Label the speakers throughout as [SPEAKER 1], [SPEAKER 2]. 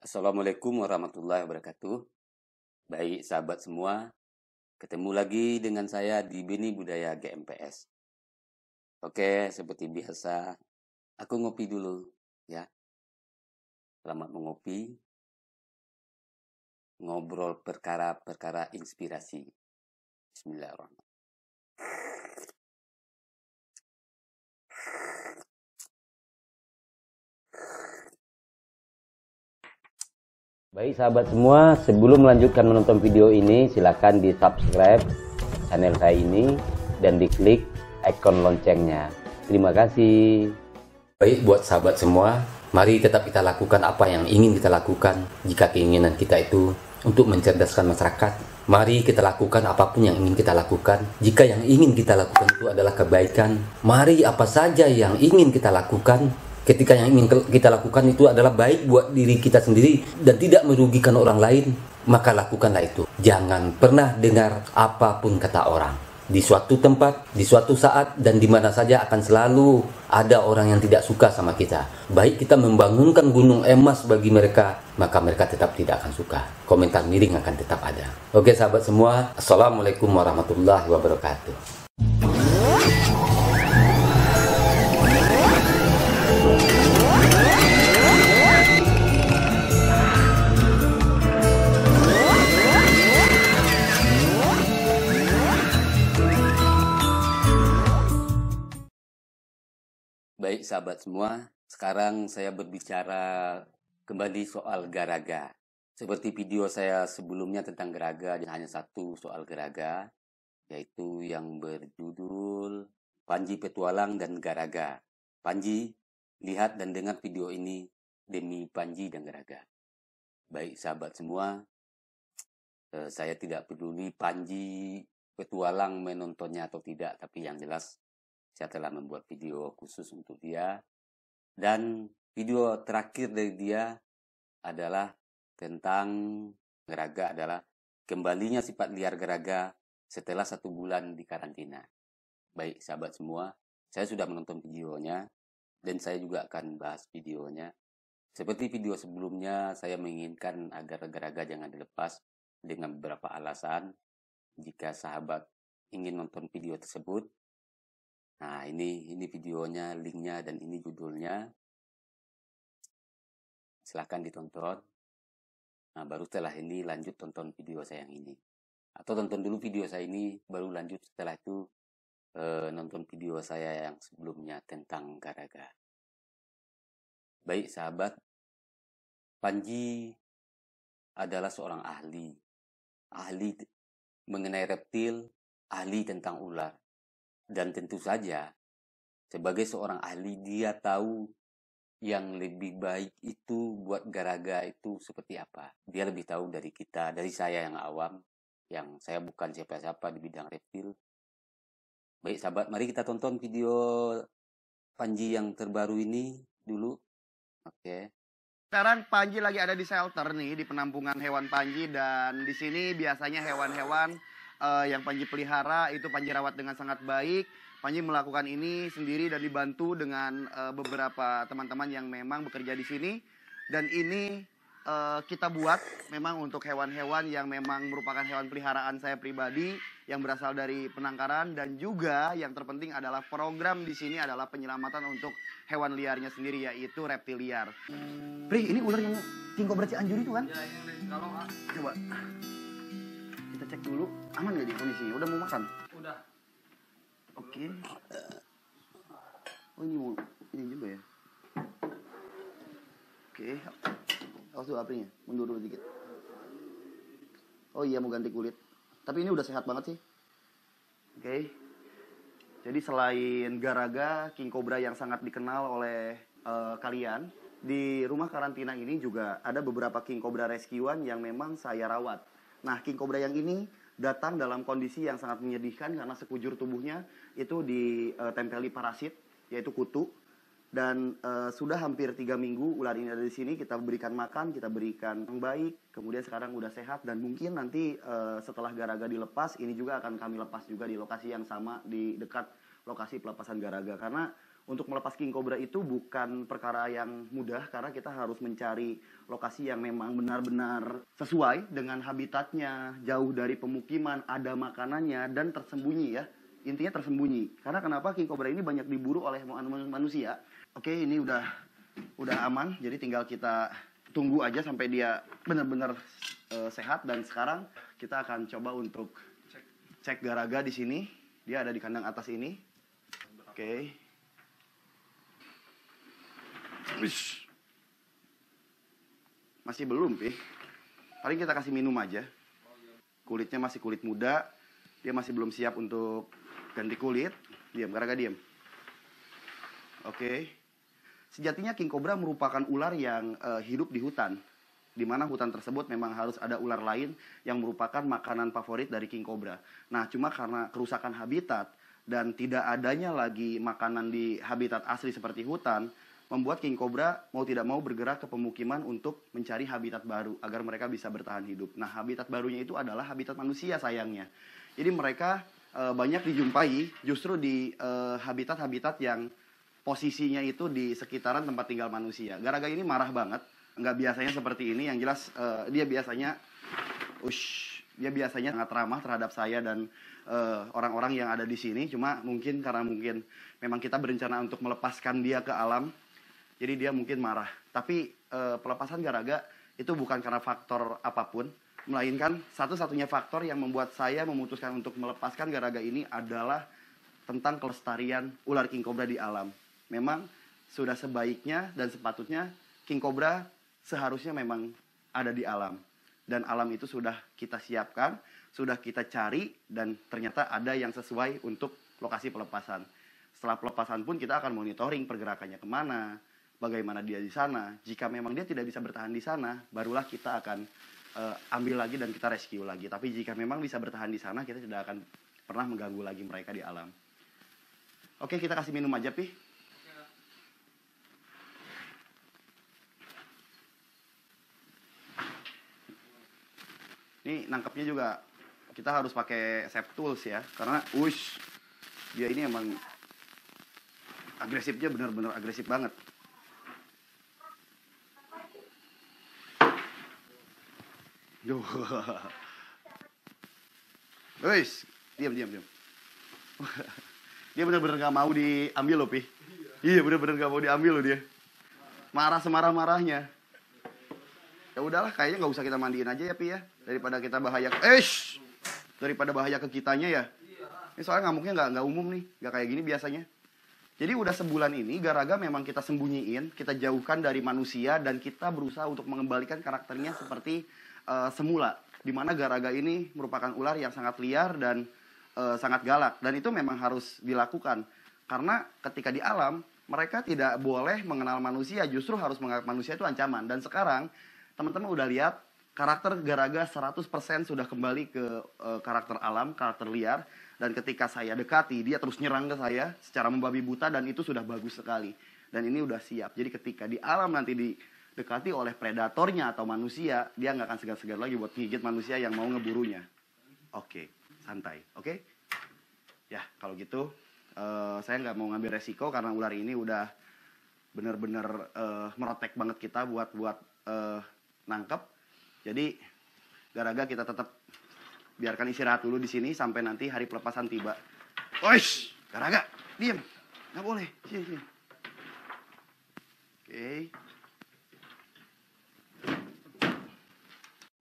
[SPEAKER 1] Assalamualaikum warahmatullahi wabarakatuh. Baik sahabat semua, ketemu lagi dengan saya di Bini Budaya GMPS. Oke, seperti biasa, aku ngopi dulu ya. Selamat mengopi. Ngobrol perkara-perkara inspirasi. Bismillahirrahmanirrahim. Baik sahabat semua, sebelum melanjutkan menonton video ini, silakan di subscribe channel saya ini dan diklik ikon loncengnya. Terima kasih. Baik buat sahabat semua, mari tetap kita lakukan apa yang ingin kita lakukan jika keinginan kita itu untuk mencerdaskan masyarakat. Mari kita lakukan apapun yang ingin kita lakukan. Jika yang ingin kita lakukan itu adalah kebaikan, mari apa saja yang ingin kita lakukan ketika yang ingin kita lakukan itu adalah baik buat diri kita sendiri dan tidak merugikan orang lain, maka lakukanlah itu. Jangan pernah dengar apapun kata orang. Di suatu tempat, di suatu saat, dan di mana saja akan selalu ada orang yang tidak suka sama kita. Baik kita membangunkan gunung emas bagi mereka, maka mereka tetap tidak akan suka. Komentar miring akan tetap ada. Oke sahabat semua, Assalamualaikum warahmatullahi wabarakatuh. Baik sahabat semua, sekarang saya berbicara kembali soal garaga. Seperti video saya sebelumnya tentang garaga, hanya satu soal garaga, yaitu yang berjudul Panji Petualang dan Garaga. Panji, lihat dan dengar video ini demi Panji dan Garaga. Baik sahabat semua, eh, saya tidak peduli Panji Petualang menontonnya atau tidak, tapi yang jelas saya telah membuat video khusus untuk dia. Dan video terakhir dari dia adalah tentang geraga adalah kembalinya sifat liar geraga setelah satu bulan di karantina. Baik sahabat semua, saya sudah menonton videonya dan saya juga akan bahas videonya. Seperti video sebelumnya, saya menginginkan agar geraga jangan dilepas dengan beberapa alasan. Jika sahabat ingin nonton video tersebut, Nah, ini ini videonya, linknya, dan ini judulnya. Silahkan ditonton. Nah, baru setelah ini lanjut tonton video saya yang ini. Atau tonton dulu video saya ini, baru lanjut setelah itu e, nonton video saya yang sebelumnya tentang Garaga. Baik, sahabat. Panji adalah seorang ahli. Ahli mengenai reptil, ahli tentang ular dan tentu saja, sebagai seorang ahli dia tahu yang lebih baik itu buat garaga itu seperti apa. Dia lebih tahu dari kita, dari saya yang awam, yang saya bukan siapa-siapa di bidang reptil. Baik sahabat, mari kita tonton video Panji yang terbaru ini dulu. Oke. Okay.
[SPEAKER 2] Sekarang Panji lagi ada di shelter nih di penampungan hewan Panji dan di sini biasanya hewan-hewan uh, yang Panji pelihara itu Panji rawat dengan sangat baik. Panji melakukan ini sendiri dan dibantu dengan uh, beberapa teman-teman yang memang bekerja di sini. Dan ini uh, kita buat memang untuk hewan-hewan yang memang merupakan hewan peliharaan saya pribadi yang berasal dari penangkaran dan juga yang terpenting adalah program di sini adalah penyelamatan untuk hewan liarnya sendiri yaitu reptiliar. Pri, ini ular yang tingkok berarti anjuri itu kan? Ya, ini kalau Coba kita cek dulu aman gak di kondisinya udah mau makan udah oke okay. oh ini mau ini juga ya oke okay. awas dulu apinya mundur dulu dikit oh iya mau ganti kulit tapi ini udah sehat banget sih oke okay. jadi selain garaga king cobra yang sangat dikenal oleh uh, kalian di rumah karantina ini juga ada beberapa king cobra rescuean yang memang saya rawat Nah, king cobra yang ini datang dalam kondisi yang sangat menyedihkan karena sekujur tubuhnya itu ditempeli parasit yaitu kutu dan e, sudah hampir tiga minggu ular ini ada di sini kita berikan makan kita berikan yang baik kemudian sekarang udah sehat dan mungkin nanti e, setelah garaga dilepas ini juga akan kami lepas juga di lokasi yang sama di dekat lokasi pelepasan garaga karena untuk melepas king cobra itu bukan perkara yang mudah karena kita harus mencari lokasi yang memang benar-benar sesuai dengan habitatnya, jauh dari pemukiman, ada makanannya dan tersembunyi ya. Intinya tersembunyi. Karena kenapa king cobra ini banyak diburu oleh manusia? Oke, ini udah udah aman, jadi tinggal kita tunggu aja sampai dia benar-benar uh, sehat dan sekarang kita akan coba untuk cek, garaga di sini. Dia ada di kandang atas ini. Oke. Okay. Wish. Masih belum, Pi. Paling kita kasih minum aja. Kulitnya masih kulit muda. Dia masih belum siap untuk ganti kulit. Diam, gara-gara diam. Oke. Okay. Sejatinya King Cobra merupakan ular yang uh, hidup di hutan. Di mana hutan tersebut memang harus ada ular lain yang merupakan makanan favorit dari King Cobra. Nah, cuma karena kerusakan habitat dan tidak adanya lagi makanan di habitat asli seperti hutan, membuat king cobra mau tidak mau bergerak ke pemukiman untuk mencari habitat baru agar mereka bisa bertahan hidup. Nah, habitat barunya itu adalah habitat manusia sayangnya. Jadi mereka e, banyak dijumpai justru di eh, habitat-habitat e, yang posisinya itu di sekitaran tempat tinggal manusia. Garaga ini marah banget, nggak biasanya seperti ini. Yang jelas e, dia biasanya, ush, dia biasanya sangat ramah terhadap saya dan orang-orang uh, orang -orang yang ada di sini cuma mungkin karena mungkin memang kita berencana untuk melepaskan dia ke alam jadi dia mungkin marah tapi uh, pelepasan garaga itu bukan karena faktor apapun melainkan satu-satunya faktor yang membuat saya memutuskan untuk melepaskan garaga ini adalah tentang kelestarian ular king cobra di alam. Memang sudah sebaiknya dan sepatutnya king cobra seharusnya memang ada di alam dan alam itu sudah kita siapkan, sudah kita cari dan ternyata ada yang sesuai untuk lokasi pelepasan. Setelah pelepasan pun kita akan monitoring pergerakannya kemana, bagaimana dia di sana. Jika memang dia tidak bisa bertahan di sana, barulah kita akan uh, ambil lagi dan kita rescue lagi. Tapi jika memang bisa bertahan di sana, kita tidak akan pernah mengganggu lagi mereka di alam. Oke, kita kasih minum aja, Pi. Ini nangkepnya juga kita harus pakai sep tools ya, karena ush dia ini emang agresifnya benar-benar agresif banget. Wis, diam diam diam. dia bener-bener gak mau diambil loh, Pi. Iya, bener-bener gak mau diambil loh dia. Marah semarah-marahnya. Ya udahlah, kayaknya nggak usah kita mandiin aja ya, Pi ya. Daripada kita bahaya. Eh, daripada bahaya ke kitanya ya. Ini soalnya ngamuknya nggak nggak umum nih, nggak kayak gini biasanya. Jadi udah sebulan ini Garaga memang kita sembunyiin, kita jauhkan dari manusia dan kita berusaha untuk mengembalikan karakternya seperti uh, semula di mana garaga ini merupakan ular yang sangat liar dan uh, sangat galak dan itu memang harus dilakukan karena ketika di alam mereka tidak boleh mengenal manusia justru harus menganggap manusia itu ancaman dan sekarang teman-teman udah lihat karakter garaga 100% sudah kembali ke uh, karakter alam, karakter liar dan ketika saya dekati dia terus nyerang ke saya secara membabi buta dan itu sudah bagus sekali dan ini udah siap. Jadi ketika di alam nanti di didekati oleh predatornya atau manusia, dia nggak akan segar-segar lagi buat gigit manusia yang mau ngeburunya. Oke, okay, santai. Oke? Okay? Ya, kalau gitu uh, saya nggak mau ngambil resiko karena ular ini udah bener-bener uh, merotek banget kita buat buat uh, nangkep. Jadi garaga kita tetap biarkan istirahat dulu di sini sampai nanti hari pelepasan tiba. Oish, garaga, diam nggak boleh, sini sini. Oke. Okay.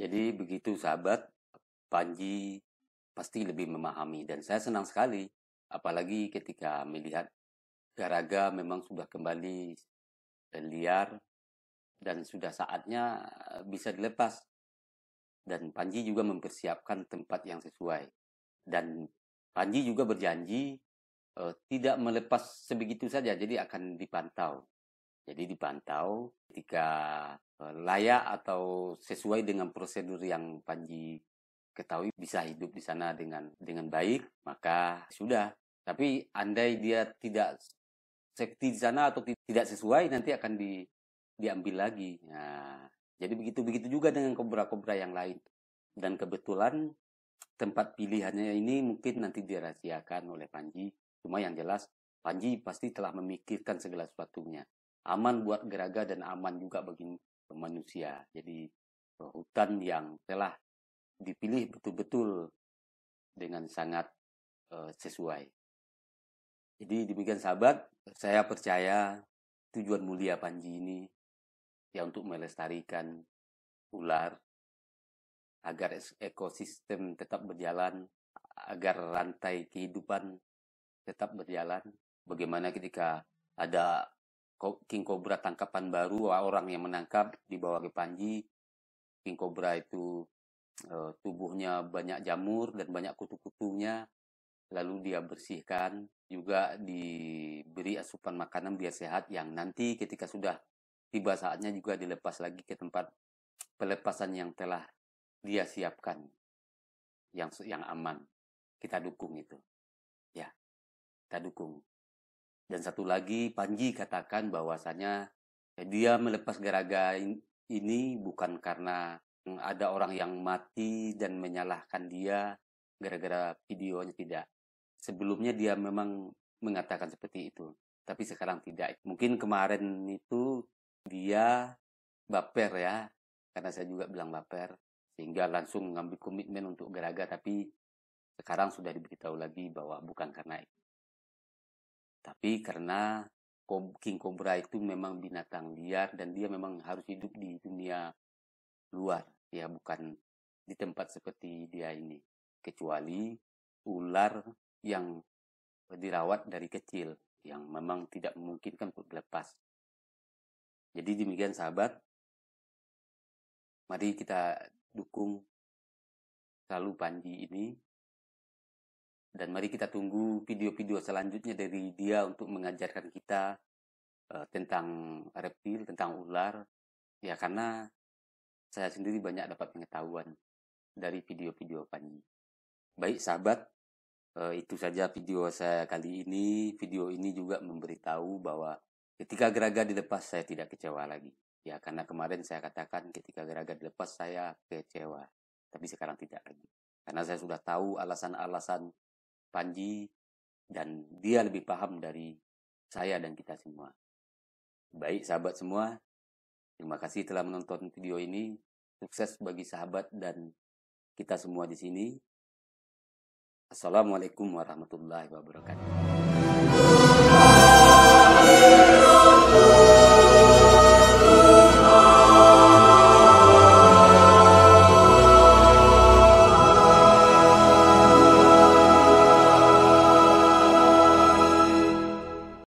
[SPEAKER 1] Jadi begitu sahabat, Panji pasti lebih memahami dan saya senang sekali apalagi ketika melihat Garaga memang sudah kembali liar dan sudah saatnya eh, bisa dilepas dan Panji juga mempersiapkan tempat yang sesuai dan Panji juga berjanji uh, tidak melepas sebegitu saja jadi akan dipantau jadi dipantau ketika eh, layak atau sesuai dengan prosedur yang Panji ketahui bisa hidup di sana dengan dengan baik, maka sudah. Tapi andai dia tidak safety di sana atau tidak sesuai nanti akan di diambil lagi. Nah, jadi begitu begitu juga dengan kobra-kobra yang lain. Dan kebetulan tempat pilihannya ini mungkin nanti dirahasiakan oleh Panji. Cuma yang jelas Panji pasti telah memikirkan segala sesuatunya aman buat geraga dan aman juga bagi manusia. Jadi eh, hutan yang telah dipilih betul-betul dengan sangat uh, sesuai. Jadi demikian sahabat, saya percaya tujuan mulia Panji ini ya untuk melestarikan ular agar ekosistem tetap berjalan, agar rantai kehidupan tetap berjalan. Bagaimana ketika ada King Cobra tangkapan baru orang yang menangkap dibawa ke Panji King Cobra itu e, tubuhnya banyak jamur dan banyak kutu-kutunya lalu dia bersihkan juga diberi asupan makanan biar sehat yang nanti ketika sudah tiba saatnya juga dilepas lagi ke tempat pelepasan yang telah dia siapkan yang yang aman kita dukung itu ya kita dukung dan satu lagi, Panji katakan bahwasanya eh, dia melepas garaga ini bukan karena hmm, ada orang yang mati dan menyalahkan dia gara-gara videonya tidak. Sebelumnya dia memang mengatakan seperti itu, tapi sekarang tidak. Mungkin kemarin itu dia baper ya, karena saya juga bilang baper, sehingga langsung mengambil komitmen untuk garaga, tapi sekarang sudah diberitahu lagi bahwa bukan karena itu. Tapi karena King Cobra itu memang binatang liar dan dia memang harus hidup di dunia luar, ya bukan di tempat seperti dia ini. Kecuali ular yang dirawat dari kecil yang memang tidak memungkinkan untuk dilepas. Jadi demikian sahabat, mari kita dukung selalu Panji ini dan mari kita tunggu video-video selanjutnya dari dia untuk mengajarkan kita uh, tentang reptil, tentang ular. Ya karena saya sendiri banyak dapat pengetahuan dari video-video Panji. Baik sahabat, uh, itu saja video saya kali ini. Video ini juga memberitahu bahwa ketika geraga dilepas saya tidak kecewa lagi. Ya karena kemarin saya katakan ketika geraga dilepas saya kecewa. Tapi sekarang tidak lagi. Karena saya sudah tahu alasan-alasan Panji dan dia lebih paham dari saya dan kita semua. Baik sahabat semua, terima kasih telah menonton video ini. Sukses bagi sahabat dan kita semua di sini. Assalamualaikum warahmatullahi wabarakatuh.